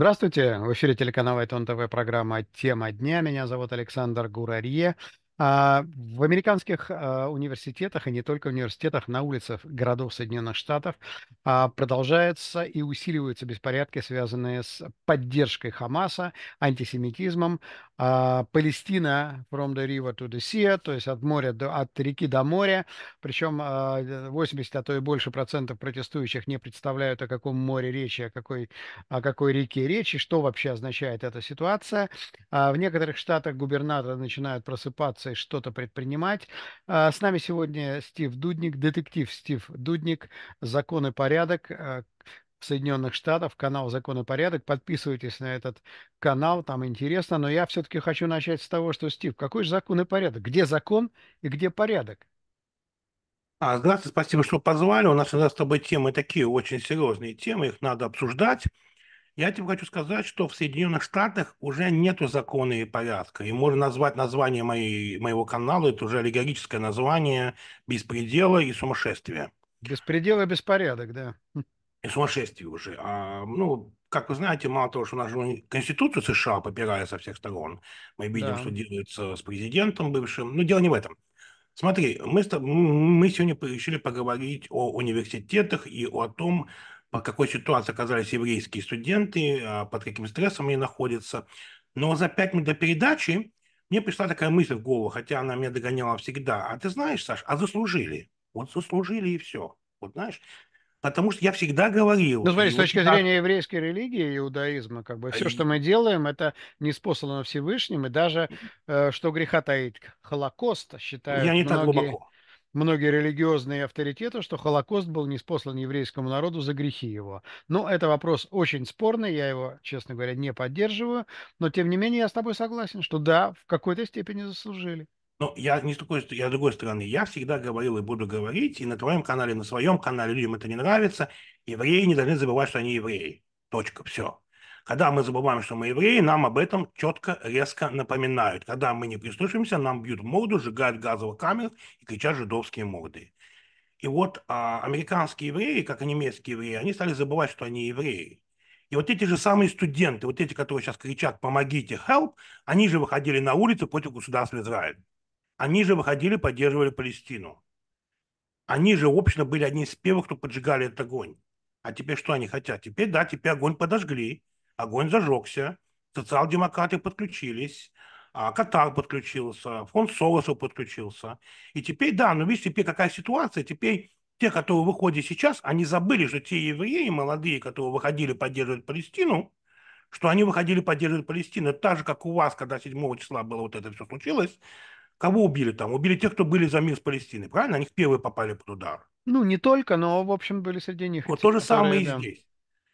Здравствуйте, в эфире телеканала Айтон ТВ, программа «Тема дня». Меня зовут Александр Гурарье. А, в американских а, университетах и не только в университетах, на улицах городов Соединенных Штатов а, продолжаются и усиливаются беспорядки, связанные с поддержкой Хамаса, антисемитизмом, а, Палестина from the river to the sea, то есть от моря до, от реки до моря. Причем а, 80, а то и больше процентов протестующих не представляют, о каком море речи, о какой, о какой реке речи, что вообще означает эта ситуация. А в некоторых штатах губернаторы начинают просыпаться и что-то предпринимать. С нами сегодня Стив Дудник, детектив Стив Дудник, «Закон и порядок», Соединенных Штатов, канал «Закон и порядок». Подписывайтесь на этот канал, там интересно. Но я все-таки хочу начать с того, что, Стив, какой же закон и порядок? Где закон и где порядок? А, здравствуйте, спасибо, что позвали. У нас всегда с тобой темы такие очень серьезные темы, их надо обсуждать. Я тебе хочу сказать, что в Соединенных Штатах уже нету закона и порядка. И можно назвать название моей, моего канала, это уже аллегорическое название «Беспредела и сумасшествие». Беспредел и беспорядок, да и сумасшествие уже. А, ну, как вы знаете, мало того, что у нас же Конституцию США попирая со всех сторон, мы видим, да. что делается с президентом бывшим, но дело не в этом. Смотри, мы, мы сегодня решили поговорить о университетах и о том, по какой ситуации оказались еврейские студенты, а, под каким стрессом они находятся. Но за пять минут до передачи мне пришла такая мысль в голову, хотя она меня догоняла всегда. А ты знаешь, Саш, а заслужили. Вот заслужили и все. Вот знаешь, Потому что я всегда говорил... Ну, смотри, с точки так... зрения еврейской религии и иудаизма, как бы все, что мы делаем, это не спослано Всевышним, и даже, э, что греха таит, Холокост считают Я не многие... так глубоко многие религиозные авторитеты, что Холокост был неспослан еврейскому народу за грехи его. Но это вопрос очень спорный, я его, честно говоря, не поддерживаю, но тем не менее я с тобой согласен, что да, в какой-то степени заслужили. Ну, я не с такой, я с другой стороны. Я всегда говорил и буду говорить, и на твоем канале, и на своем канале людям это не нравится. Евреи не должны забывать, что они евреи. Точка, все. Когда мы забываем, что мы евреи, нам об этом четко, резко напоминают. Когда мы не прислушиваемся, нам бьют морду, сжигают газовых камер и кричат жидовские морды. И вот а, американские евреи, как и немецкие евреи, они стали забывать, что они евреи. И вот эти же самые студенты, вот эти, которые сейчас кричат «помогите, help», они же выходили на улицу против государства Израиль. Они же выходили, поддерживали Палестину. Они же общественно были одни из первых, кто поджигали этот огонь. А теперь что они хотят? Теперь, да, теперь огонь подожгли, огонь зажегся, социал-демократы подключились, а Катар подключился, фонд Соросов подключился. И теперь, да, но ну, видите, теперь какая ситуация, теперь те, которые выходят сейчас, они забыли, что те евреи молодые, которые выходили поддерживать Палестину, что они выходили поддерживать Палестину. Так же, как у вас, когда 7 числа было вот это все случилось, Кого убили там? Убили тех, кто были за мир с Палестиной, правильно? Они первые попали под удар. Ну, не только, но, в общем, были среди них. Вот эти, то же которые, самое да. и здесь.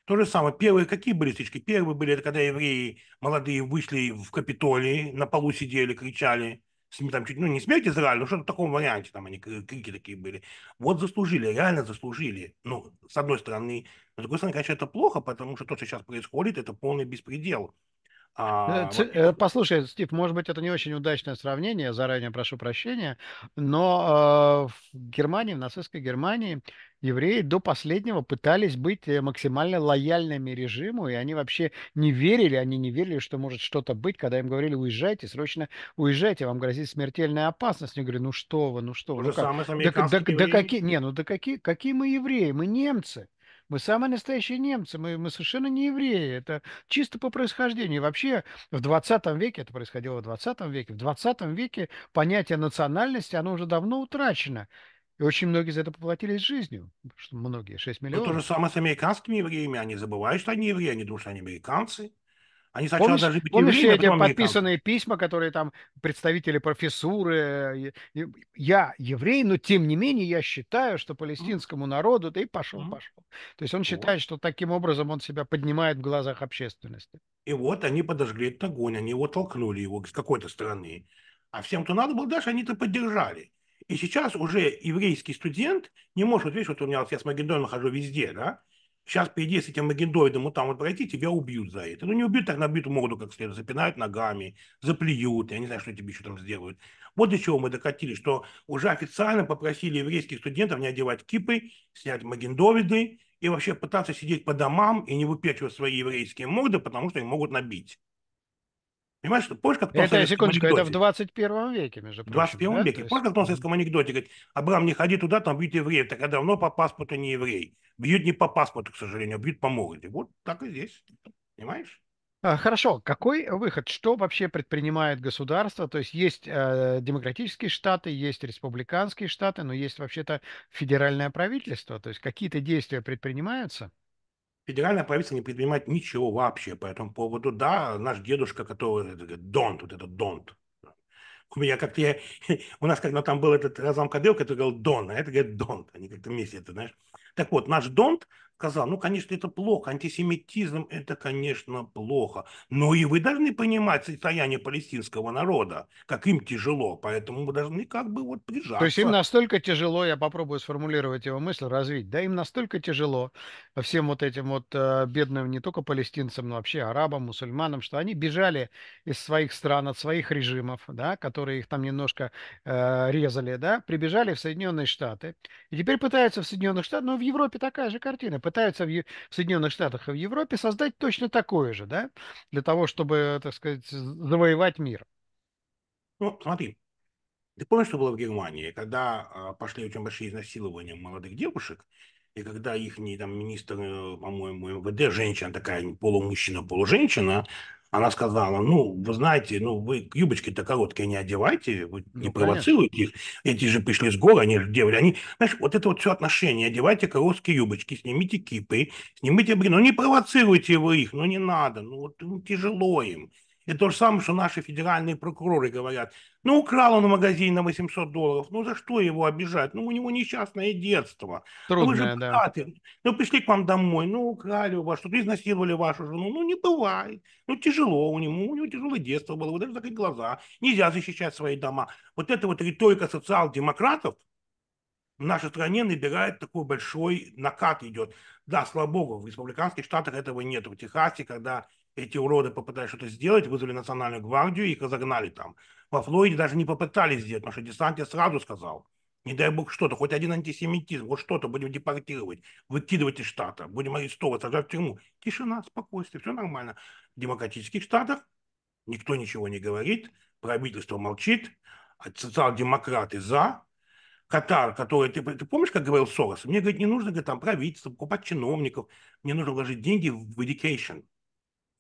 То же самое. Первые какие были стычки? Первые были, это когда евреи молодые вышли в Капитолии, на полу сидели, кричали. с Там чуть, ну, не смерть Израилю, но что-то в таком варианте, там они крики такие были. Вот заслужили, реально заслужили. Ну, с одной стороны. С другой стороны, конечно, это плохо, потому что то, что сейчас происходит, это полный беспредел. А, э, послушай, Стив, может быть, это не очень удачное сравнение, заранее прошу прощения, но э, в Германии, в нацистской Германии, евреи до последнего пытались быть э, максимально лояльными режиму, и они вообще не верили, они не верили, что может что-то быть, когда им говорили, уезжайте, срочно уезжайте, вам грозит смертельная опасность. Они говорят, ну что вы, ну что вы. Ну, как? Да, да, да, какие, не, ну да какие, какие мы евреи, мы немцы. Мы самые настоящие немцы, мы, мы совершенно не евреи. Это чисто по происхождению. вообще в 20 веке, это происходило в 20 веке, в 20 веке понятие национальности, оно уже давно утрачено. И очень многие за это поплатились жизнью. Что многие, 6 миллионов. Но то же самое с американскими евреями. Они забывают, что они евреи, они думают, что они американцы. Они сначала помнишь, даже Помнишь а все эти подписанные там... письма, которые там представители профессуры? Э, я еврей, но тем не менее я считаю, что палестинскому народу... Да и пошел, mm-hmm. пошел. То есть он вот. считает, что таким образом он себя поднимает в глазах общественности. И вот они подожгли этот огонь, они его толкнули, его с какой-то стороны. А всем, кто надо было дальше, они-то поддержали. И сейчас уже еврейский студент не может, видишь, вот у меня, вот я с Магедоном хожу везде, да, Сейчас приди с этим вот ну, там вот пройти, тебя убьют за это. Ну, не убьют, так набьют морду как следует, запинают ногами, заплюют, я не знаю, что тебе еще там сделают. Вот до чего мы докатились, что уже официально попросили еврейских студентов не одевать кипы, снять магендовиды и вообще пытаться сидеть по домам и не выпячивать свои еврейские морды, потому что их могут набить. Понимаешь, что помнишь, как в том Это, секундочку, анекдоте? это в 21 веке, между прочим. В 21 да? веке. То есть... Помнишь, как в том советском анекдоте, говорит, Абрам, не ходи туда, там бьют евреев. Так я а давно по паспорту не еврей. Бьют не по паспорту, к сожалению, бьют по морде. Вот так и здесь. Понимаешь? А, хорошо, какой выход? Что вообще предпринимает государство? То есть есть э, демократические штаты, есть республиканские штаты, но есть вообще-то федеральное правительство. То есть какие-то действия предпринимаются? федеральное правительство не предпринимает ничего вообще по этому поводу. Да, наш дедушка, который говорит, донт, вот этот донт. У меня как-то я... У нас когда там был этот Разам Кадыров, который говорил дон, а это говорит донт. Они а как-то вместе это, знаешь. Так вот, наш Донт сказал, ну, конечно, это плохо, антисемитизм – это, конечно, плохо, но и вы должны понимать состояние палестинского народа, как им тяжело, поэтому мы должны как бы вот прижаться. То есть им настолько тяжело, я попробую сформулировать его мысль, развить, да, им настолько тяжело всем вот этим вот э, бедным не только палестинцам, но вообще арабам, мусульманам, что они бежали из своих стран, от своих режимов, да, которые их там немножко э, резали, да, прибежали в Соединенные Штаты, и теперь пытаются в Соединенных Штатах, ну, в Европе такая же картина. Пытаются в, в Соединенных Штатах и в Европе создать точно такое же, да, для того, чтобы, так сказать, завоевать мир. Ну, смотри, ты помнишь, что было в Германии, когда а, пошли очень большие изнасилования молодых девушек, и когда их там, министр, э, по-моему, МВД, женщина такая, полумужчина, полуженщина, она сказала, ну, вы знаете, ну, вы юбочки-то короткие не одевайте, вы ну, не провоцируйте их. Эти же пришли с гор, они делали. Они, знаешь, вот это вот все отношение. Одевайте короткие юбочки, снимите кипы, снимите брин. Ну, не провоцируйте вы их, ну, не надо. Ну, вот ну, тяжело им. Это то же самое, что наши федеральные прокуроры говорят. Ну, украл он магазин на 800 долларов. Ну, за что его обижать? Ну, у него несчастное детство. Трудное, ну, вы же пираты. да. Ну, пришли к вам домой, ну, украли у вас что-то, изнасиловали вашу жену. Ну, не бывает. Ну, тяжело у него, у него тяжелое детство было. Вы даже закрыть глаза. Нельзя защищать свои дома. Вот эта вот риторика социал-демократов, в нашей стране набирает такой большой накат идет. Да, слава богу, в республиканских штатах этого нет. В Техасе, когда эти уроды попытались что-то сделать, вызвали национальную гвардию, и их разогнали там. Во Флориде даже не попытались сделать, потому что десантник сразу сказал, не дай бог что-то, хоть один антисемитизм, вот что-то будем депортировать, выкидывать из штата, будем арестовывать, сажать в тюрьму. Тишина, спокойствие, все нормально. В демократических штатах никто ничего не говорит, правительство молчит, а социал-демократы за, Катар, который, ты, ты помнишь, как говорил Сорос? Мне, говорит, не нужно говорит, там правительство, покупать чиновников, мне нужно вложить деньги в education,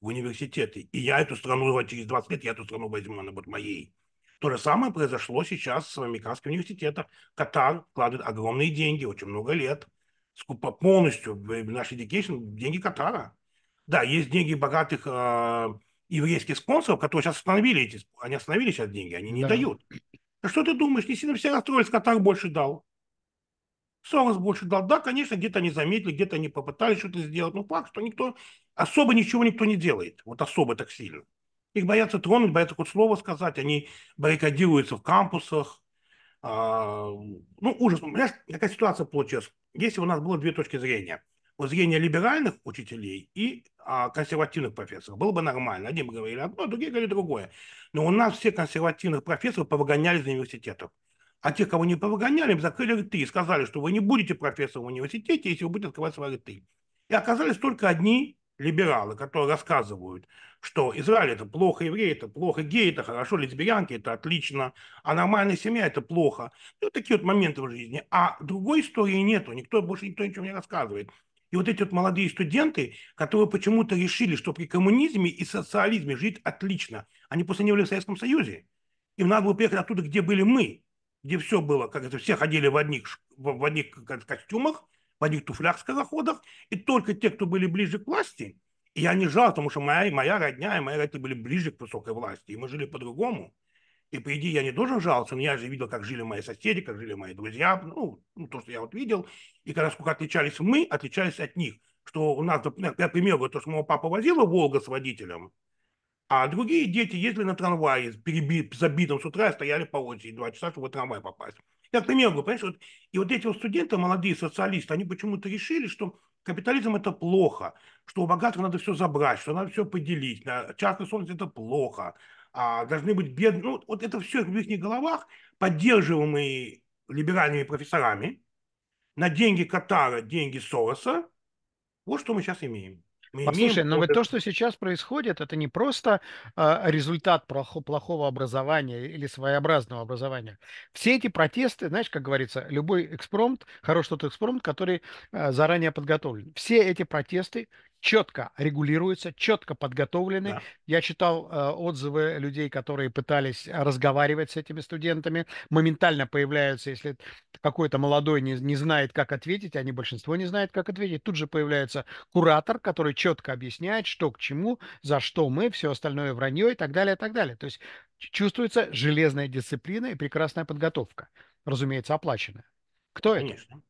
в университеты. И я эту страну, вот через 20 лет я эту страну возьму, она будет моей. То же самое произошло сейчас с Американским университетом Катар вкладывает огромные деньги, очень много лет. Скупо полностью в наш education деньги Катара. Да, есть деньги богатых э, еврейских спонсоров, которые сейчас остановили эти, они остановили сейчас деньги, они не да. дают. А что ты думаешь, не сильно все расстроились, Катар больше дал. Сорос больше дал. Да, конечно, где-то они заметили, где-то они попытались что-то сделать, но факт, что никто особо ничего никто не делает, вот особо так сильно. Их боятся тронуть, боятся хоть слово сказать, они баррикадируются в кампусах. А, ну, ужас. Понимаешь, какая ситуация получилась? Если у нас было две точки зрения. Вот зрение либеральных учителей и а, консервативных профессоров. Было бы нормально. Одни бы говорили одно, а другие говорили другое. Но у нас все консервативных профессоров повыгоняли из университетов. А те, кого не повыгоняли, им закрыли рты и сказали, что вы не будете профессором в университете, если вы будете открывать свои рты. И оказались только одни либералы, которые рассказывают, что Израиль это плохо, евреи это плохо, геи это хорошо, лесбиянки это отлично, а нормальная семья это плохо. И вот такие вот моменты в жизни. А другой истории нету, никто больше никто ничего не рассказывает. И вот эти вот молодые студенты, которые почему-то решили, что при коммунизме и социализме жить отлично, они после не были в Советском Союзе. Им надо было приехать оттуда, где были мы, где все было, как это все ходили в одних, в одних костюмах, в одних туфлях с казаходах, и только те, кто были ближе к власти, и я не жал, потому что моя, моя родня и мои родители были ближе к высокой власти, и мы жили по-другому. И, по идее, я не должен жаловаться, но я же видел, как жили мои соседи, как жили мои друзья, ну, ну то, что я вот видел. И как насколько отличались мы, отличались от них. Что у нас, например, я пример то, что моего папа возила Волга с водителем, а другие дети ездили на трамвае, перебит, забитым с утра, стояли по очереди два часа, чтобы в трамвай попасть. Я к примеру, понимаешь, вот, и вот эти вот студенты, молодые социалисты, они почему-то решили, что капитализм – это плохо, что у богатых надо все забрать, что надо все поделить, Частный частная это плохо, а, должны быть бедные. Ну, вот это все в их головах, поддерживаемые либеральными профессорами, на деньги Катара, деньги Сороса. Вот что мы сейчас имеем. Мы Послушай, но вот то, что сейчас происходит, это не просто э, результат плохого образования или своеобразного образования. Все эти протесты, знаешь, как говорится, любой экспромт, хороший тот экспромт, который э, заранее подготовлен. Все эти протесты четко регулируется, четко подготовлены. Да. Я читал э, отзывы людей, которые пытались э, разговаривать с этими студентами. Моментально появляются, если какой-то молодой не, не знает, как ответить, они а большинство не знает, как ответить, тут же появляется куратор, который четко объясняет, что к чему, за что мы, все остальное вранье и так далее, и так далее. То есть чувствуется железная дисциплина и прекрасная подготовка, разумеется, оплаченная. Кто Конечно. это?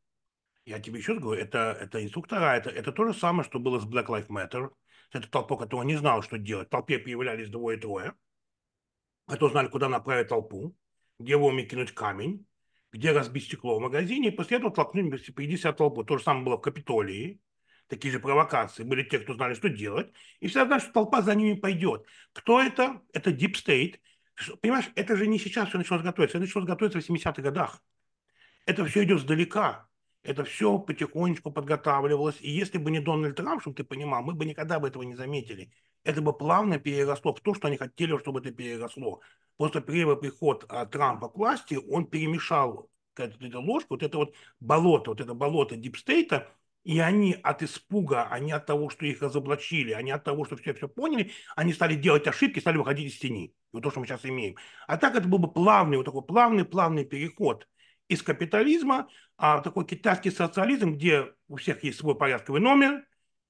Я тебе еще говорю, это, это инструктора, это, это то же самое, что было с Black Lives Matter. Это толпа, которая не знала, что делать. В толпе появлялись двое-трое, которые знали, куда направить толпу, где вовремя кинуть камень, где разбить стекло в магазине, и после этого толкнули 50 толпу. То же самое было в Капитолии, такие же провокации. Были те, кто знали, что делать, и все знали, что толпа за ними пойдет. Кто это? Это Deep State. Понимаешь, это же не сейчас все началось готовиться, это началось готовиться в 70-х годах. Это все идет сдалека. Это все потихонечку подготавливалось. И если бы не Дональд Трамп, чтобы ты понимал, мы бы никогда бы этого не заметили. Это бы плавно переросло в то, что они хотели, чтобы это переросло. Просто первый приход а, Трампа к власти, он перемешал вот эту ложку, вот это вот болото, вот это болото дипстейта, и они от испуга, они от того, что их разоблачили, они от того, что все все поняли, они стали делать ошибки, стали выходить из тени. Вот то, что мы сейчас имеем. А так это был бы плавный, вот такой плавный-плавный переход из капитализма, а такой китайский социализм, где у всех есть свой порядковый номер,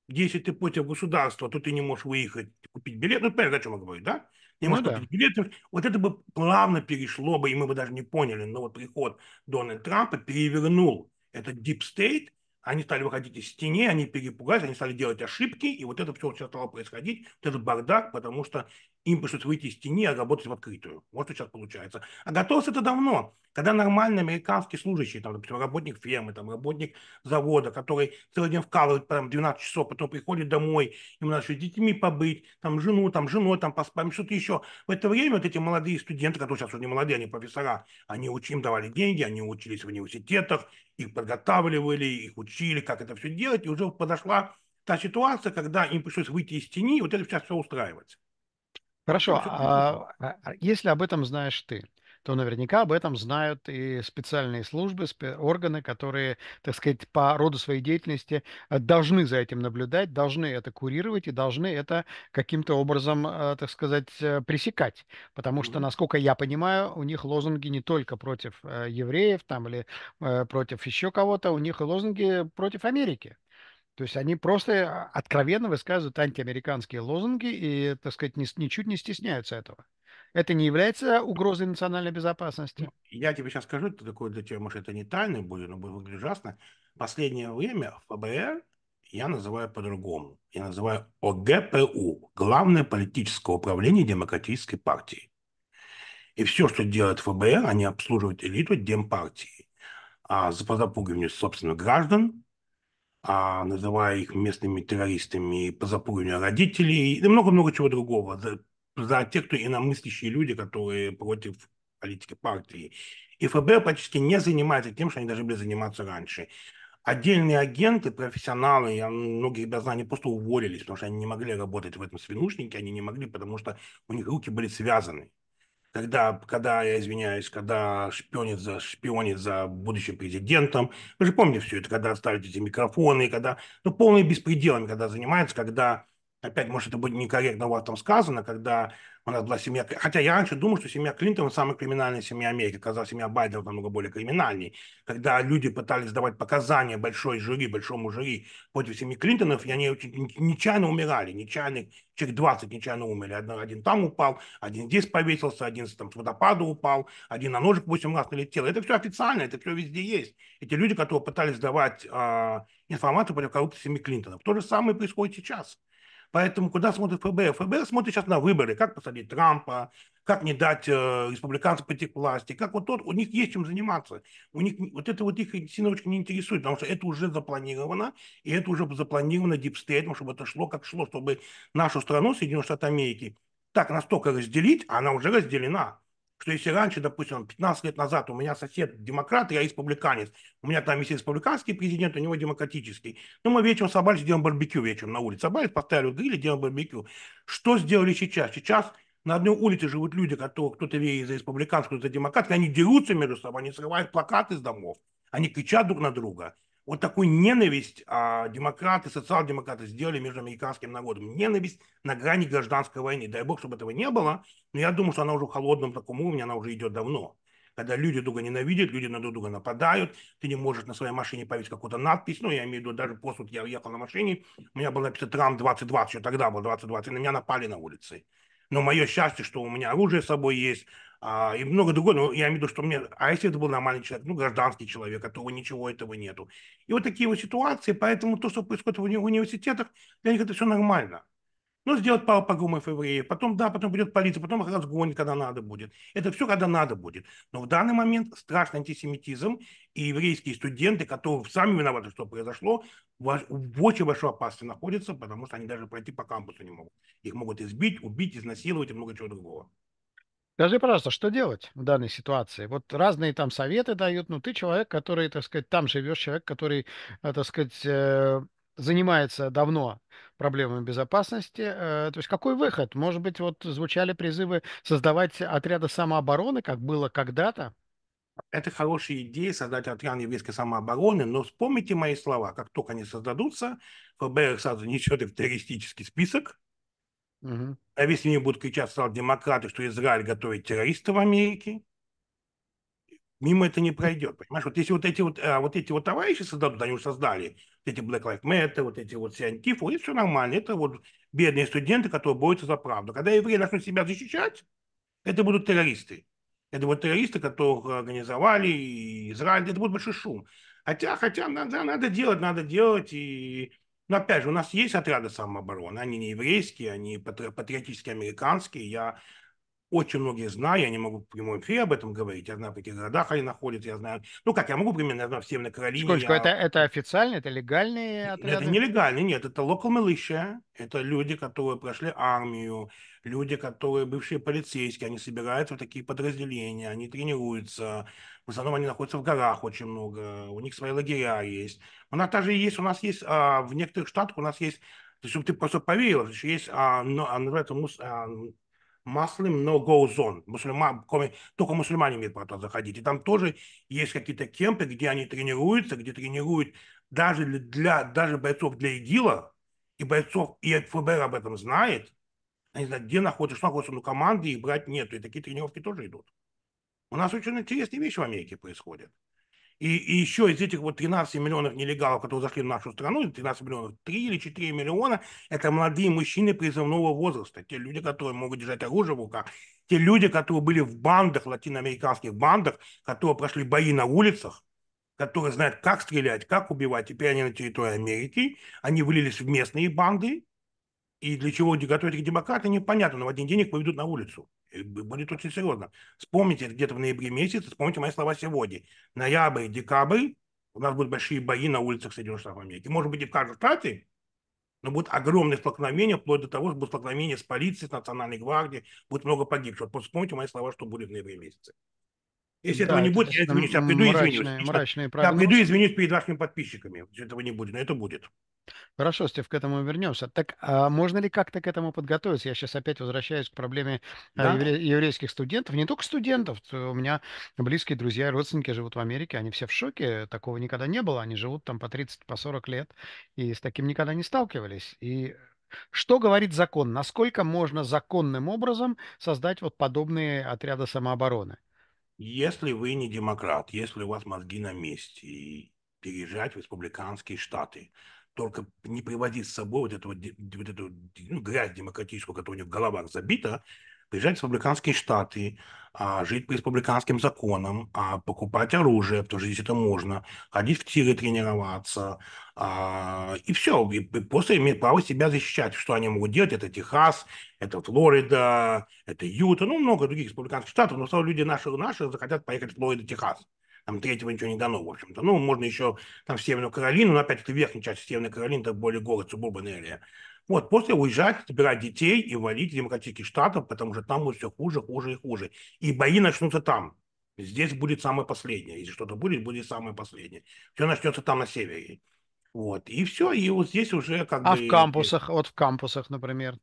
где если ты против государства, то ты не можешь выехать, купить билет. Ну, понятно, о чем я говорю, да? Не ну можешь ну, купить да. билет. Вот это бы плавно перешло бы, и мы бы даже не поняли. Но вот приход Дональда Трампа перевернул этот deep state, они стали выходить из тени, они перепугались, они стали делать ошибки, и вот это все сейчас стало происходить, вот этот бардак, потому что им пришлось выйти из тени, а работать в открытую. Вот что сейчас получается. А готовился это давно, когда нормальный американский служащий, там, например, работник фермы, там, работник завода, который целый день вкалывает там, 12 часов, потом приходит домой, ему надо еще с детьми побыть, там, жену, там, женой, там, поспать, что-то еще. В это время вот эти молодые студенты, которые сейчас уже не молодые, они профессора, они уч... им давали деньги, они учились в университетах, их подготавливали, их учили, как это все делать, и уже подошла та ситуация, когда им пришлось выйти из тени, и вот это сейчас все устраивать. Хорошо. А, а, а, если об этом знаешь ты, то наверняка об этом знают и специальные службы, органы, которые, так сказать, по роду своей деятельности э, должны за этим наблюдать, должны это курировать и должны это каким-то образом, э, так сказать, э, пресекать. Потому что, насколько я понимаю, у них лозунги не только против евреев там или против еще кого-то, у них и лозунги против Америки. То есть они просто откровенно высказывают антиамериканские лозунги и, так сказать, ни, ничуть не стесняются этого. Это не является угрозой национальной безопасности? Ну, я тебе сейчас скажу, это такое для тебя, может, это не тайно будет, но будет выглядеть ужасно. Последнее время ФБР я называю по-другому. Я называю ОГПУ, Главное политическое управление Демократической партии. И все, что делает ФБР, они обслуживают элиту Демпартии. А за подопугивание собственных граждан, а называя их местными террористами по родителей и много-много чего другого. За, за те, кто иномыслящие люди, которые против политики партии. И ФБР практически не занимается тем, что они должны были заниматься раньше. Отдельные агенты, профессионалы, я, многие ребята знаю, они просто уволились, потому что они не могли работать в этом свинушнике, они не могли, потому что у них руки были связаны когда, когда, я извиняюсь, когда шпионит за, шпионит за будущим президентом. Вы же помните все это, когда ставят эти микрофоны, когда, ну, полные беспределами, когда занимается, когда опять, может, это будет некорректно вот там сказано, когда у нас была семья... Хотя я раньше думал, что семья Клинтона самая криминальная семья Америки, казалось, семья Байдена намного более криминальней. Когда люди пытались давать показания большой жюри, большому жюри против семьи Клинтонов, и они очень нечаянно умирали, нечаянно, человек 20 нечаянно умерли. Один, один там упал, один здесь повесился, один там с водопада упал, один на ножик 8 раз налетел. Это все официально, это все везде есть. Эти люди, которые пытались давать э, информацию против коррупции семьи Клинтонов. То же самое происходит сейчас. Поэтому куда смотрит ФБР? ФБР смотрит сейчас на выборы, как посадить Трампа, как не дать э, республиканцам прийти к власти, как вот тот, у них есть чем заниматься. У них вот это вот их сильно очень не интересует, потому что это уже запланировано, и это уже запланировано дипстейтом, чтобы это шло как шло, чтобы нашу страну, Соединенные Штаты Америки, так настолько разделить, а она уже разделена что если раньше, допустим, 15 лет назад у меня сосед демократ, я республиканец, у меня там есть республиканский президент, у него демократический, ну, мы вечером собрались, делаем барбекю вечером на улице, собрались, поставили гриль, делаем барбекю. Что сделали сейчас? Сейчас на одной улице живут люди, которые кто-то верит за республиканцев, кто-то демократ, они дерутся между собой, они срывают плакаты из домов, они кричат друг на друга. Вот такую ненависть а, демократы, социал-демократы сделали между американским народом. Ненависть на грани гражданской войны. Дай бог, чтобы этого не было, но я думаю, что она уже в холодном таком уровне, она уже идет давно. Когда люди друга ненавидят, люди на друг друга нападают, ты не можешь на своей машине повесить какую-то надпись, ну, я имею в виду, даже после вот я ехал на машине, у меня был написано Трамп 2020, еще тогда был 2020, и на меня напали на улице. Но мое счастье, что у меня оружие с собой есть, а, и много другого. Но я имею в виду, что мне... А если это был нормальный человек, ну, гражданский человек, а то ничего этого нету. И вот такие вот ситуации, поэтому то, что происходит в уни- университетах, для них это все нормально. Ну, сделать пару погромов евреев, потом, да, потом придет полиция, потом их разгонит, когда надо будет. Это все, когда надо будет. Но в данный момент страшный антисемитизм, и еврейские студенты, которые сами виноваты, что произошло, в очень большой опасности находятся, потому что они даже пройти по кампусу не могут. Их могут избить, убить, изнасиловать и много чего другого. Скажи, пожалуйста, что делать в данной ситуации? Вот разные там советы дают, но ты человек, который, так сказать, там живешь, человек, который, э, так сказать, э, занимается давно проблемами безопасности. Э, то есть какой выход? Может быть, вот звучали призывы создавать отряды самообороны, как было когда-то? Это хорошая идея создать отряд еврейской самообороны, но вспомните мои слова. Как только они создадутся, ФБР сразу несет их в террористический список, а если не будут кричать социал-демократы, что Израиль готовит террористов в Америке, мимо это не пройдет, понимаешь? Вот если вот эти вот, а, вот эти вот товарищи создадут, они уже создали, вот эти Black Lives Matter, вот эти вот все антифу, это все нормально, это вот бедные студенты, которые борются за правду. Когда евреи начнут себя защищать, это будут террористы. Это будут террористы, которых организовали и Израиль, это будет большой шум. Хотя, хотя надо, надо делать, надо делать, и но опять же, у нас есть отряды самообороны, они не еврейские, они патри патриотически американские. Я очень многие знаю, я не могу в прямом эфире об этом говорить, я знаю, в каких городах они находятся, я знаю, ну как, я могу примерно, я знаю, в Северной Каролине. я... это, это официально, это легальные отряды? Это нелегальные, нет, это local militia, это люди, которые прошли армию, люди, которые бывшие полицейские, они собираются в такие подразделения, они тренируются, в основном они находятся в горах очень много, у них свои лагеря есть. У нас даже есть, у нас есть, а, в некоторых штатах у нас есть, чтобы ты просто поверил, есть, а, а называется, а, маслым но go zone. Мусульма, только мусульмане имеют право заходить. И там тоже есть какие-то кемпы, где они тренируются, где тренируют даже для даже бойцов для ИГИЛа, и бойцов, и ФБР об этом знает, они знают, где находится, что находится ну, команды, и брать нету. И такие тренировки тоже идут. У нас очень интересные вещи в Америке происходят. И, и еще из этих вот 13 миллионов нелегалов, которые зашли в нашу страну, 13 миллионов, 3 или 4 миллиона – это молодые мужчины призывного возраста, те люди, которые могут держать оружие в руках, те люди, которые были в бандах, латиноамериканских бандах, которые прошли бои на улицах, которые знают, как стрелять, как убивать. Теперь они на территории Америки, они вылились в местные банды, и для чего готовят их демократы, непонятно, но в один день их поведут на улицу будет очень серьезно. Вспомните где-то в ноябре месяце, вспомните мои слова сегодня. Ноябрь, декабрь, у нас будут большие бои на улицах Соединенных Штатов Америки. Может быть, и в каждом штате, но будут огромные столкновения, вплоть до того, что будут столкновения с полицией, с национальной гвардией, будет много погибших. Вот вспомните мои слова, что будет в ноябре месяце. Если да, этого не будет, я этого не приду и извинюсь. Мрачные я приду и извинюсь перед вашими подписчиками. Если этого не будет, но это будет. Хорошо, Стив, к этому вернемся. Так а можно ли как-то к этому подготовиться? Я сейчас опять возвращаюсь к проблеме э, да. евре- еврейских студентов. Не только студентов. Э, у меня близкие друзья и родственники живут в Америке. Они все в шоке. Такого никогда не было. Они живут там по 30, по 40 лет. И с таким никогда не сталкивались. И что говорит закон? Насколько можно законным образом создать вот подобные отряды самообороны? Если вы не демократ, если у вас мозги на месте, и переезжать в республиканские штаты, только не приводить с собой вот эту, вот эту ну, грязь демократическую, которая у них в головах забита, приезжать в республиканские штаты, а, жить по республиканским законам, а, покупать оружие, потому что здесь это можно, ходить в тиры тренироваться, а, и все. И просто имеют право себя защищать. Что они могут делать? Это Техас, это Флорида, это Юта, ну, много других республиканских штатов, но люди наши, наши захотят поехать в Флориду, Техас там третьего ничего не дано, в общем-то. Ну, можно еще там в Северную Каролину, но опять это верхняя часть Северной Каролины, это более город, субурбан вот, после уезжать, собирать детей и валить демократические штаты, потому что там будет все хуже, хуже и хуже. И бои начнутся там. Здесь будет самое последнее. Если что-то будет, будет самое последнее. Все начнется там на севере. Вот. И все. И вот здесь уже как а бы... А в кампусах? Вот в кампусах, например.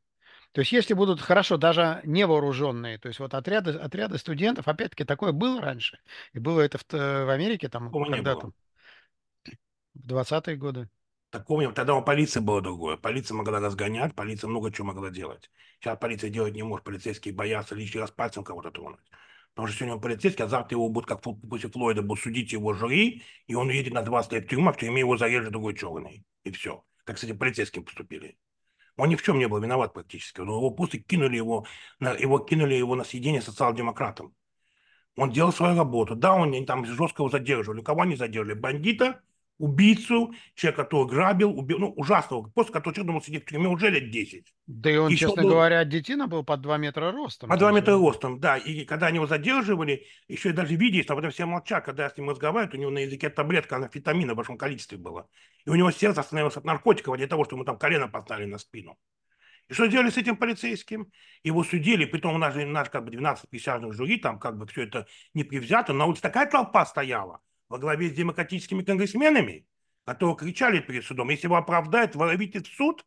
То есть, если будут хорошо, даже невооруженные, то есть вот отряды, отряды студентов, опять-таки, такое было раньше. И было это в, в Америке там когда-то. В 20-е годы. Такого Тогда у полиции было другое. Полиция могла разгонять, полиция много чего могла делать. Сейчас полиция делать не может, полицейские боятся лишний раз пальцем кого-то тронуть. Потому что сегодня он полицейский, а завтра его будут, как после Флойда, будут судить его жюри, и он едет на 20 лет тюрьма, в тюрьме его зарежет другой черный. И все. Как с этим полицейским поступили. Он ни в чем не был виноват практически. Но его просто кинули его, на, его кинули его на съедение социал-демократам. Он делал свою работу. Да, он там жестко его задерживали. Кого они задерживали? Бандита, убийцу, человека, который грабил, убил, ну, ужасного, после которого человек думал сидит, в тюрьме уже лет 10. Да и он, Еще честно был... говоря, детина был под 2 метра ростом. Под 2 метра ростом, да. И когда они его задерживали, еще и даже виделись, об этом все молчат, когда я с ним разговариваю, у него на языке таблетка анафетамина в большом количестве была. И у него сердце остановилось от наркотиков, а не того, что ему там колено поставили на спину. И что сделали с этим полицейским? Его судили, притом у нас у нас как бы 12 присяжных жюри, там как бы все это не непревзято, на улице такая толпа стояла – во главе с демократическими конгрессменами, которые кричали перед судом, если его оправдают, воровите в суд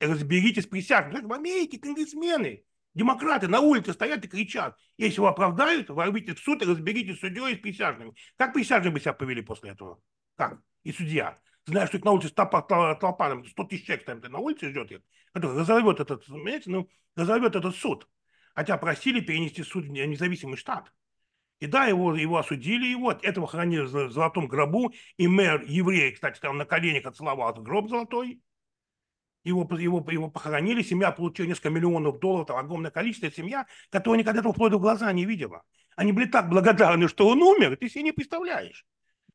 и разберитесь присяжными. В Америке конгрессмены, демократы на улице стоят и кричат, если его оправдают, воровите в суд и разберитесь с судьей и с присяжными. Как присяжные бы себя повели после этого? Как? И судья. Зная, что их на улице толпа, толпа там 100 тысяч человек там, на улице ждет, их, который разорвет этот, понимаете, ну, разорвет этот суд. Хотя просили перенести суд в независимый штат. И да, его, его осудили, и вот этого хранили в золотом гробу, и мэр еврей, кстати, там на коленях отцеловал гроб золотой, его, его, его похоронили, семья получила несколько миллионов долларов, там огромное количество, семья, которая никогда этого вплоть в глаза не видела. Они были так благодарны, что он умер, ты себе не представляешь.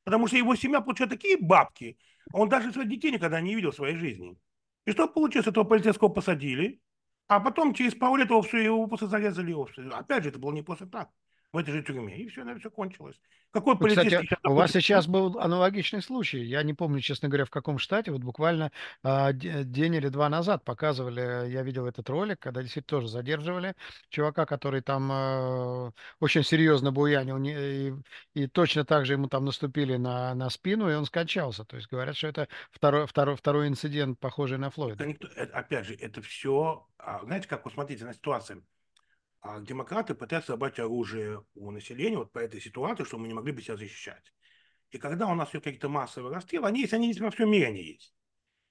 Потому что его семья получила такие бабки, а он даже своих детей никогда не видел в своей жизни. И что получилось? Этого полицейского посадили, а потом через пару лет его, все, его просто зарезали. Его. Опять же, это было не просто так в этой же тюрьме. И все, наверное, все кончилось. Какой политический Кстати, У вас сейчас был аналогичный случай. Я не помню, честно говоря, в каком штате. Вот буквально а, день или два назад показывали, я видел этот ролик, когда действительно тоже задерживали чувака, который там а, очень серьезно буянил. И, и точно так же ему там наступили на, на спину, и он скончался. То есть говорят, что это второй, второй, второй инцидент, похожий на Флойда. Это никто, это, опять же, это все... А, знаете, как, вот на ситуацию. А демократы пытаются забрать оружие у населения вот по этой ситуации, что мы не могли бы себя защищать. И когда у нас все какие-то массовые расстрелы, они есть, они есть во всем мире, они есть.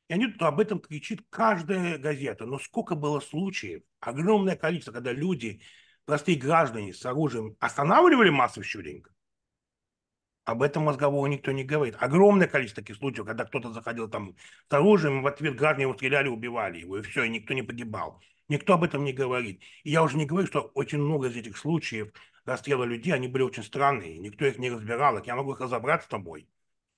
И они тут об этом кричит каждая газета. Но сколько было случаев, огромное количество, когда люди, простые граждане с оружием останавливали массовых щуренько. Об этом мозгового никто не говорит. Огромное количество таких случаев, когда кто-то заходил там с оружием, в ответ граждане его стреляли, убивали его, и все, и никто не погибал. Никто об этом не говорит. И я уже не говорю, что очень много из этих случаев расстрела людей, они были очень странные, никто их не разбирал, я могу их разобрать с тобой.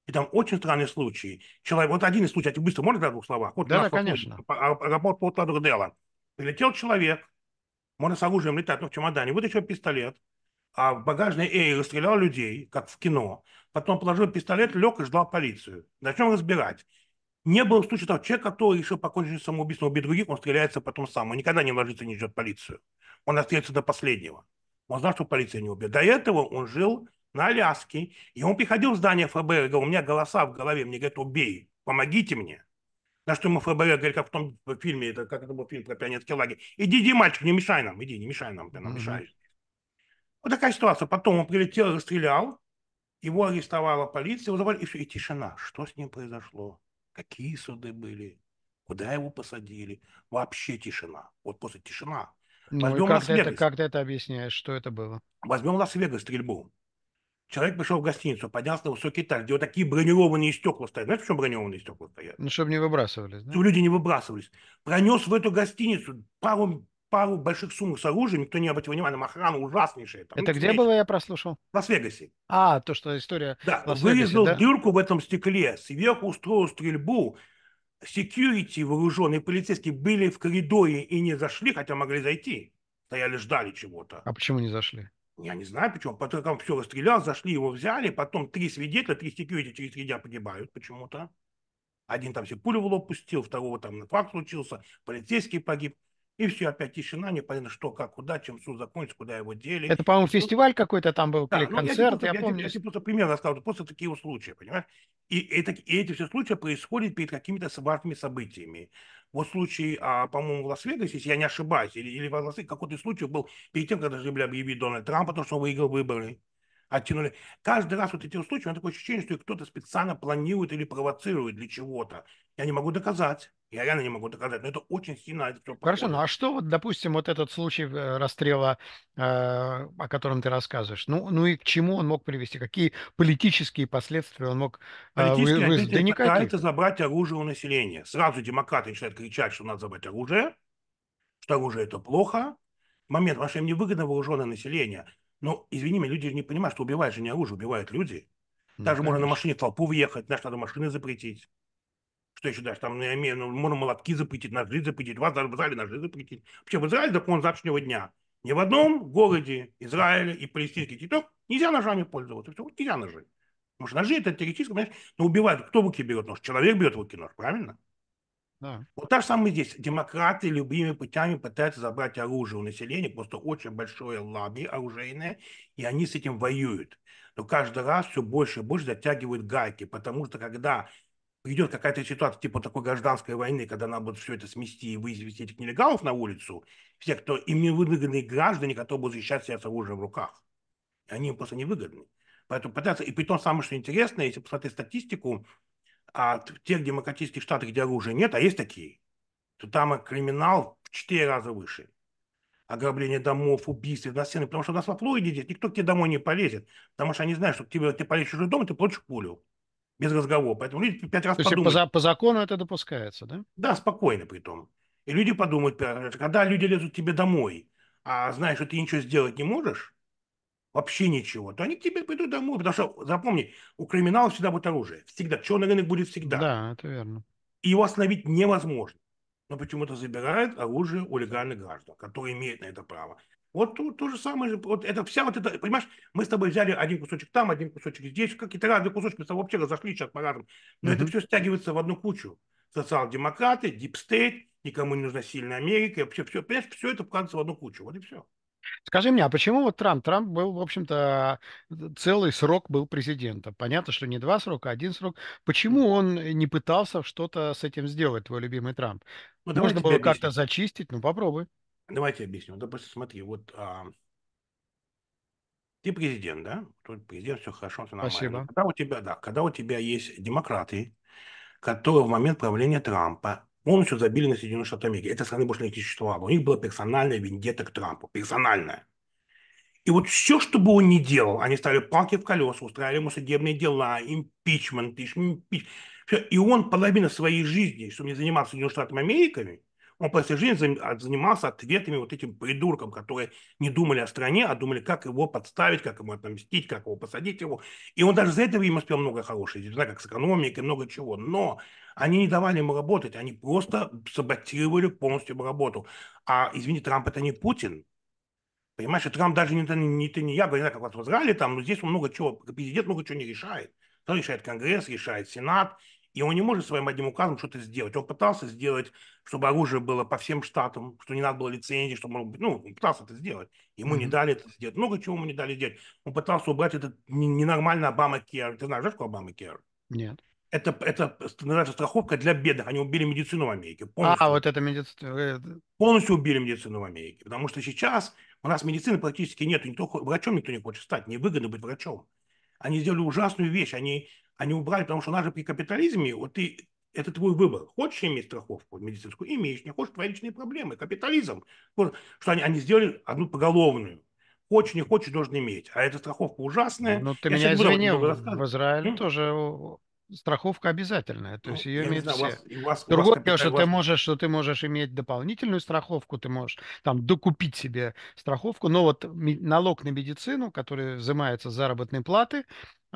И там очень странные случаи. Человек, вот один из случаев, а быстро можно в двух словах? Вот да, да конечно. Аэропорт а, порт Ладердела. Прилетел человек, можно с оружием летать, но в чемодане, вытащил пистолет, а в багажной эй расстрелял людей, как в кино. Потом положил пистолет, лег и ждал полицию. Начнем разбирать. Не было случая того, человека, который решил покончить самоубийством, убить других, он стреляется потом сам. Он никогда не ложится и не ждет полицию. Он остается до последнего. Он знал, что полиция не убьет. До этого он жил на Аляске, и он приходил в здание ФБР и говорил, у меня голоса в голове, мне говорят, убей, помогите мне. На что ему ФБР говорит, как в том фильме, это, как это был фильм про пионерский лагерь, иди, иди, мальчик, не мешай нам, иди, не мешай нам, ты нам мешаешь. Вот такая ситуация. Потом он прилетел, расстрелял, его арестовала полиция, его забрали, и все, и тишина. Что с ним произошло? какие суды были, куда его посадили. Вообще тишина. Вот после тишина. Ну, Возьмем как, ты это, как ты это объясняешь, что это было? Возьмем Лас-Вегас стрельбу. Человек пришел в гостиницу, поднялся на высокий этаж, где вот такие бронированные стекла стоят. Знаешь, почему бронированные стекла стоят? Ну, чтобы не выбрасывались. Да? Чтобы люди не выбрасывались. Пронес в эту гостиницу пару пару больших сумм с оружием, никто не обратил внимания, охрана ужаснейшая. Там, Это ну, где было, я прослушал? В Лас-Вегасе. А, то, что история Да, вырезал да? дырку в этом стекле, сверху устроил стрельбу, секьюрити вооруженные полицейские были в коридоре и не зашли, хотя могли зайти. Стояли, ждали чего-то. А почему не зашли? Я не знаю, почему. Потом там все расстрелял, зашли, его взяли, потом три свидетеля, три секьюрити через три дня погибают почему-то. Один там все пулю в лоб пустил, второго там на факт случился, полицейский погиб. И все, опять тишина, непонятно что, как, куда, чем суд закончится, куда его дели. Это, по-моему, ну, фестиваль какой-то там был, да, ну, концерт, я, просто, я, помню. Я, я, я просто пример рассказывал, просто такие вот случаи, понимаешь? И, и, и эти все случаи происходят перед какими-то важными событиями. Вот случай, а, по-моему, в Лас-Вегасе, если я не ошибаюсь, или, или в Лас-Вегасе какой-то случай был перед тем, когда должны были объявить Дональд Трампа, потому что он выиграл выборы оттянули. Каждый раз вот эти случаи, у меня такое ощущение, что кто-то специально планирует или провоцирует для чего-то. Я не могу доказать. Я реально не могу доказать, но это очень сильно это все Хорошо, похоже. ну а что вот, допустим, вот этот случай э, расстрела, э, о котором ты рассказываешь, ну, ну и к чему он мог привести? Какие политические последствия он мог э, вызвать? Да никаких. пытается забрать оружие у населения. Сразу демократы начинают кричать, что надо забрать оружие, что оружие это плохо. Момент, потому что им невыгодно вооруженное население. Но, извини меня, люди же не понимают, что убивают же не оружие, убивают люди. Ну, Даже ну, можно на машине в толпу въехать, значит, надо машины запретить точно даже там я имею, ну, можно молотки запретить, ножи запретить, вас даже в Израиле ножи запретить. Вообще в Израиле закон завтрашнего дня. Ни в одном городе Израиля и палестинских территорий нельзя ножами пользоваться. Все, нельзя ножи. Потому что ножи это теоретически, понимаешь, но ну, убивают. Кто в руки берет нож? Человек берет в руки нож, правильно? Да. Вот так же самое здесь. Демократы любыми путями пытаются забрать оружие у населения, просто очень большое лобби оружейное, и они с этим воюют. Но каждый раз все больше и больше затягивают гайки, потому что когда идет какая-то ситуация типа такой гражданской войны, когда надо будет все это смести и вывести этих нелегалов на улицу, все, кто им невыгодные граждане, которые будут защищать себя с оружием в руках. Они им просто невыгодны. Поэтому пытаться... И при том самое, что интересно, если посмотреть статистику, от а тех демократических штатов, где оружия нет, а есть такие, то там криминал в 4 раза выше. Ограбление домов, убийства, насилие. Потому что у нас во Флориде здесь никто к тебе домой не полезет. Потому что они знают, что к тебе, ты полезешь в чужой дом, и ты получишь пулю без разговора. Поэтому люди пять раз То подумают. По, по закону это допускается, да? Да, спокойно при том. И люди подумают, когда люди лезут тебе домой, а знаешь, что ты ничего сделать не можешь, вообще ничего, то они к тебе придут домой. Потому что, запомни, у криминала всегда будет оружие. Всегда. Черный рынок будет всегда. Да, это верно. И его остановить невозможно. Но почему-то забирают оружие у легальных граждан, которые имеют на это право. Вот тут то же самое, вот это вся вот эта, понимаешь, мы с тобой взяли один кусочек там, один кусочек здесь, какие-то разные кусочки, мы с тобой вообще разошлись сейчас по разным, но mm-hmm. это все стягивается в одну кучу. Социал-демократы, дипстейт, никому не нужна сильная Америка, вообще все, понимаешь, все это вкладывается в одну кучу, вот и все. Скажи мне, а почему вот Трамп? Трамп был, в общем-то, целый срок был президентом. Понятно, что не два срока, а один срок. Почему он не пытался что-то с этим сделать, твой любимый Трамп? Ну, Можно было как-то зачистить, ну попробуй. Давайте объясню. Допустим, смотри, вот а, ты президент, да? Тут президент, все хорошо, все нормально. Спасибо. Когда у тебя, да, когда у тебя есть демократы, которые в момент правления Трампа полностью забили на Соединенные Штаты Америки. Это, страны больше не существовало. У них была персональная вендетта к Трампу. Персональная. И вот все, что бы он ни делал, они стали палки в колеса, устраивали ему судебные дела, импичмент, импичмент. Все. И он половина своей жизни, чтобы не заниматься Соединенными Штатами Америками, он по всей жизни а, занимался ответами вот этим придуркам, которые не думали о стране, а думали, как его подставить, как ему отомстить, как его посадить его. И он даже за это время успел много хорошего, знаю, как с экономикой, много чего. Но они не давали ему работать, они просто саботировали полностью его работу. А, извини, Трамп – это не Путин, Понимаешь, и Трамп даже не, не, не, не я, говорю, как вас в Израиле, там, но здесь он много чего, президент много чего не решает. Он решает Конгресс, решает Сенат, и он не может своим одним указом что-то сделать. Он пытался сделать, чтобы оружие было по всем штатам, что не надо было лицензии, чтобы быть. ну, он пытался это сделать. Ему mm-hmm. не дали это сделать. Много чего ему не дали делать. Он пытался убрать этот ненормальный Обама Кер. Ты знаешь, знаешь, что Обама Кер? Нет. Это, это называется страховка для бедных. Они убили медицину в Америке. А, Полностью. А, вот это медицина. Э, Полностью убили медицину в Америке. Потому что сейчас у нас медицины практически нет. Никто, врачом никто не хочет стать. Невыгодно быть врачом. Они сделали ужасную вещь. Они они убрали, потому что у нас же при капитализме, вот ты, это твой выбор. Хочешь иметь страховку медицинскую? Имеешь. Не хочешь, твои личные проблемы. Капитализм. что они, они сделали одну поголовную. Хочешь, не хочешь, должен иметь. А эта страховка ужасная. Ну, ты Я меня извини, в Израиле М? тоже страховка обязательная, то ну, есть ну, ее имеют знаю, все. У вас, Другое дело, что вас... ты можешь, что ты можешь иметь дополнительную страховку, ты можешь там докупить себе страховку, но вот налог на медицину, который взимается с заработной платы,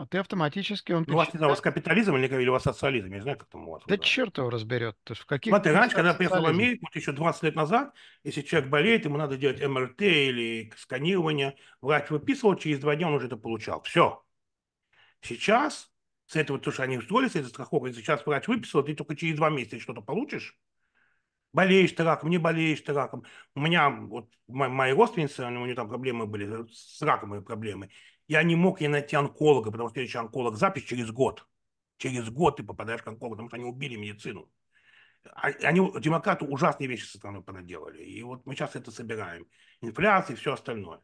а ты автоматически он... Ну, у вас не знаю, у вас капитализм или, или у вас социализм, я не знаю, как там у вас. Да, да. черт его разберет. То есть в каких... Смотри, раньше, когда я приехал в Америку, вот еще 20 лет назад, если человек болеет, ему надо делать МРТ или сканирование, врач выписывал, через два дня он уже это получал. Все. Сейчас, с этого, то, что они устроились, это страховка, сейчас врач выписал, ты только через два месяца что-то получишь, болеешь ты раком, не болеешь ты раком. У меня, вот мои родственницы, у нее там проблемы были, э, с раком мои проблемы. Я не мог ей найти онколога, потому что следующий онколог запись через год. Через год ты попадаешь к онкологу, потому что они убили медицину. А, они, демократы, ужасные вещи со страной понаделали. И вот мы сейчас это собираем. Инфляция и все остальное.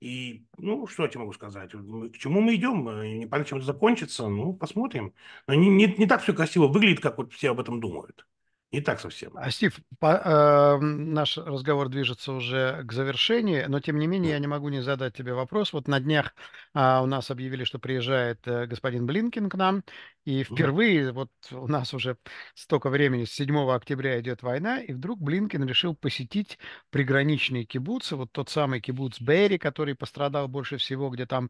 И, ну, что я тебе могу сказать? К чему мы идем? Не понятно, чем это закончится. Ну, посмотрим. Но не, не, не так все красиво выглядит, как вот все об этом думают. Не так совсем. А, Стив, по, э, наш разговор движется уже к завершению, но тем не менее да. я не могу не задать тебе вопрос. Вот на днях э, у нас объявили, что приезжает э, господин Блинкин к нам, и впервые да. вот у нас уже столько времени, с 7 октября идет война, и вдруг Блинкин решил посетить приграничные кибуцы, вот тот самый кибуц Берри, который пострадал больше всего, где там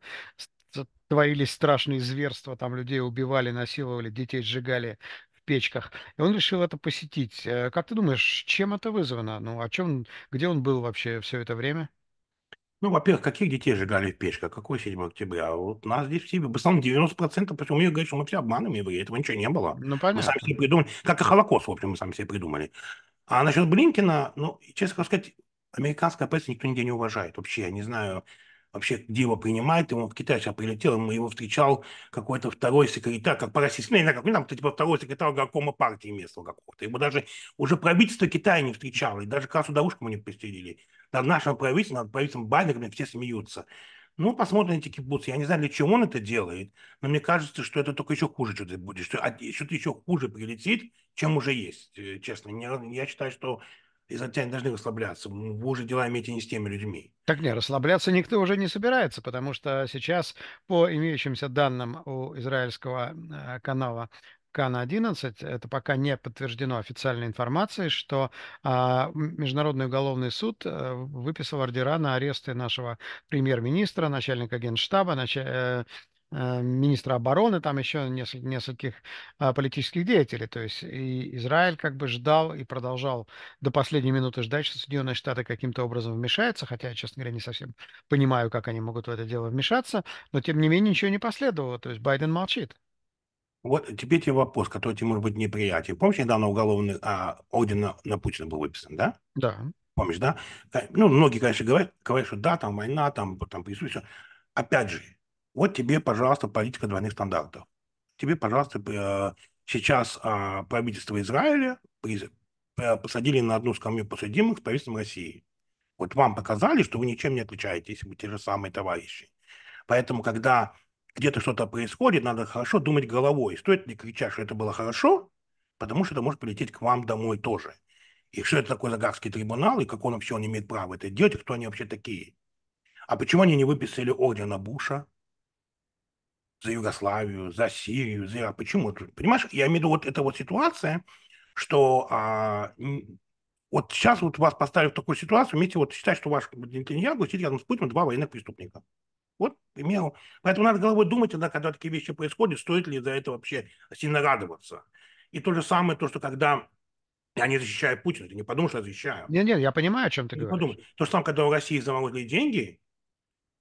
творились страшные зверства, там людей убивали, насиловали, детей сжигали печках. И он решил это посетить. Э, как ты думаешь, чем это вызвано? Ну, о чем, где он был вообще все это время? Ну, во-первых, каких детей сжигали в печках? Какое 7 октября? А вот нас здесь все Сибири, в основном 90%, почему я говорю, что мы все обманываем евреи, этого ничего не было. Ну, понятно. Мы сами себе придумали, как и Холокост, в общем, мы сами себе придумали. А насчет Блинкина, ну, честно сказать, американская пресса никто нигде не уважает вообще. Я не знаю, вообще, где его принимают. И он в Китай сейчас прилетел, ему его встречал какой-то второй секретарь, как по-российски, не знаю, как ну, там, типа второй секретарь горкома партии местного какого-то. Его даже уже правительство Китая не встречало, и даже красу дорожку не постелили. Над нашим правительством, над правительством Байдена, все смеются. Ну, посмотрим эти кибуцы. Я не знаю, для чего он это делает, но мне кажется, что это только еще хуже что-то будет, что а, что-то еще хуже прилетит, чем уже есть, э, честно. Я считаю, что израильтяне должны расслабляться. Мы уже дела имеете не с теми людьми. Так не, расслабляться никто уже не собирается, потому что сейчас по имеющимся данным у израильского э, канала КАН-11, это пока не подтверждено официальной информацией, что а, Международный уголовный суд а, выписал ордера на аресты нашего премьер-министра, начальника генштаба, нач... Э, Э, министра обороны, там еще несколько нескольких а, политических деятелей. То есть и Израиль как бы ждал и продолжал до последней минуты ждать, что Соединенные Штаты каким-то образом вмешаются, хотя я, честно говоря, не совсем понимаю, как они могут в это дело вмешаться, но тем не менее ничего не последовало. То есть Байден молчит. Вот теперь тебе вопрос, который тебе может быть неприятен. Помнишь, недавно уголовный а, орден на, на Путина был выписан, да? Да. Помнишь, да? Э, ну, многие, конечно, говорят, говорят, что да, там война, там, там присутствие. Опять же, вот тебе, пожалуйста, политика двойных стандартов. Тебе, пожалуйста, э, сейчас а, правительство Израиля э, посадили на одну скамью посадимых, с правительством России. Вот вам показали, что вы ничем не отличаетесь, вы те же самые товарищи. Поэтому, когда где-то что-то происходит, надо хорошо думать головой. Стоит ли кричать, что это было хорошо, потому что это может прилететь к вам домой тоже. И что это такое за Гагский трибунал, и как он вообще он имеет право это делать, и кто они вообще такие. А почему они не выписали ордена Буша? за Югославию, за Сирию, за Ирак. Почему? Понимаешь, я имею в виду вот эта вот ситуация, что а, вот сейчас вот вас поставили в такую ситуацию, вместе вот считать, что ваш Нетаньягу сидит рядом с Путиным два военных преступника. Вот имел. Поэтому надо головой думать, тогда, когда такие вещи происходят, стоит ли за это вообще сильно радоваться. И то же самое, то, что когда я не защищаю Путина, ты не подумаешь, что я защищаю. Нет, нет, я понимаю, о чем ты не говоришь. Подумай. То же самое, когда у России заморозили деньги,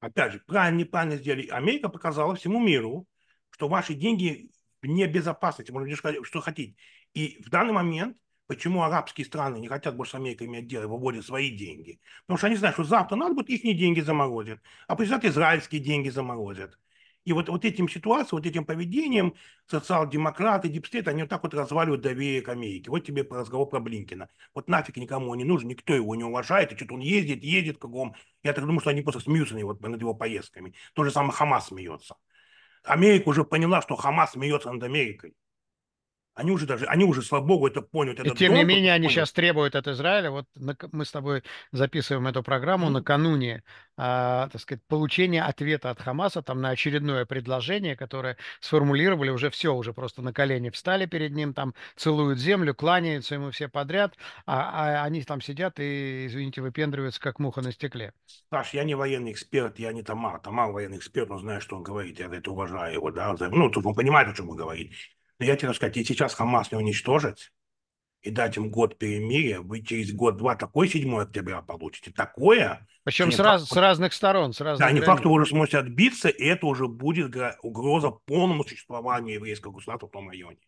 Опять же, правильно, неправильно сделали. Америка показала всему миру, что ваши деньги вне безопасности, можно сказать, что хотите. И в данный момент, почему арабские страны не хотят больше с Америкой иметь дело, выводят свои деньги? Потому что они знают, что завтра надо будет их деньги заморозят, а придет израильские деньги заморозят. И вот, вот этим ситуацией, вот этим поведением социал-демократы, дипстейт, они вот так вот разваливают доверие к Америке. Вот тебе разговор про Блинкина. Вот нафиг никому он не нужен, никто его не уважает, и что-то он ездит, ездит кругом. Я так думаю, что они просто смеются над его, над его поездками. То же самое Хамас смеется. Америка уже поняла, что Хамас смеется над Америкой. Они уже даже, они уже, слава богу, это поняли. и тем не менее, они сейчас требуют от Израиля, вот мы с тобой записываем эту программу mm-hmm. накануне, а, так сказать, получения ответа от Хамаса там на очередное предложение, которое сформулировали уже все, уже просто на колени встали перед ним, там целуют землю, кланяются ему все подряд, а, а они там сидят и, извините, выпендриваются, как муха на стекле. Саш, я не военный эксперт, я не Тамар. Тамар военный эксперт, но знаю, что он говорит, я это уважаю его, да, ну, тут он понимает, о чем он говорит. Но я тебе хочу сказать, и сейчас Хамас не уничтожить, и дать им год перемирия, вы через год-два такое 7 октября получите, такое. Причем с, раз, факт, с разных сторон, с разных Да, границ. не факт, что вы уже сможете отбиться, и это уже будет угроза полному существованию еврейского государства в том районе.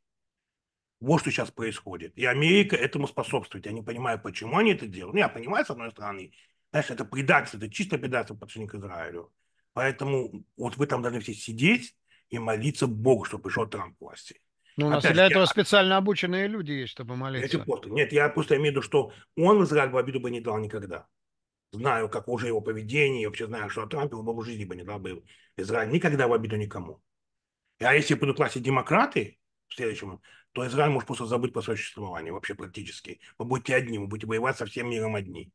Вот что сейчас происходит. И Америка этому способствует. Я не понимаю, почему они это делают. Ну, я понимаю, с одной стороны, знаешь, это предательство, это чисто предательство по отношению к Израилю. Поэтому вот вы там должны все сидеть и молиться Богу, чтобы пришел Трамп к власти. Ну, у нас Опять для же, этого я... специально обученные люди есть, чтобы молиться. Эти посты. Нет, я просто имею в виду, что он Израиль бы обиду бы не дал никогда. Знаю, как уже его поведение, я вообще знаю, что о Трампе он бы в жизни бы не дал бы Израиль никогда в обиду никому. А если будут власти демократы в следующем, то Израиль может просто забыть про существование вообще практически. Вы будете одни, вы будете воевать со всем миром одни.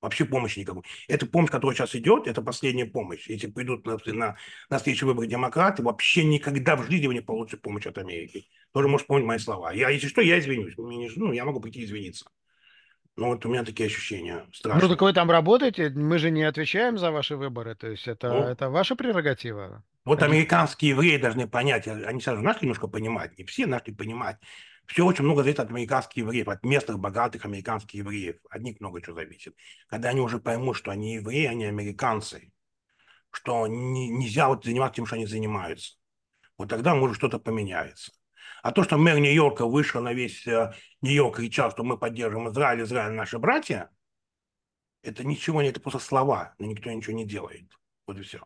Вообще помощи никому. Эта помощь, которая сейчас идет, это последняя помощь. Если придут на, на, на следующий выбор демократы, вообще никогда в жизни вы не получите помощь от Америки. Тоже можешь помнить мои слова. Я, если что, я извинюсь. Мне не, ну, я могу прийти извиниться. Но вот у меня такие ощущения. Страшные. Ну, так вы там работаете, мы же не отвечаем за ваши выборы, то есть это, ну, это ваша прерогатива. Вот Конечно. американские евреи должны понять, они сразу начали немножко понимать, не все начали понимать, все очень много зависит от американских евреев, от местных богатых американских евреев. От них много чего зависит. Когда они уже поймут, что они евреи, они а американцы, что не, нельзя вот заниматься тем, что они занимаются, вот тогда, может, что-то поменяется. А то, что мэр Нью-Йорка вышел на весь э, Нью-Йорк и кричал, что мы поддерживаем Израиль, Израиль наши братья, это ничего не, это просто слова, но никто ничего не делает. Вот и все.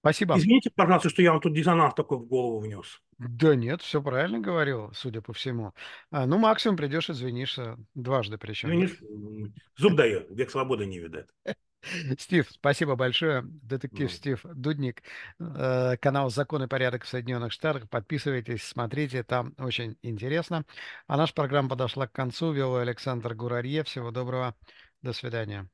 Спасибо. Извините, пожалуйста, что я вам тут диссонанс такой в голову внес. Да нет, все правильно говорил, судя по всему. А, ну, максимум придешь, извинишься дважды причем. Извинишь, зуб даю, век свободы не видать. Стив, спасибо большое. Детектив Стив Дудник, э, канал «Закон и порядок в Соединенных Штатах». Подписывайтесь, смотрите, там очень интересно. А наша программа подошла к концу. Вел Александр Гурарье. Всего доброго. До свидания.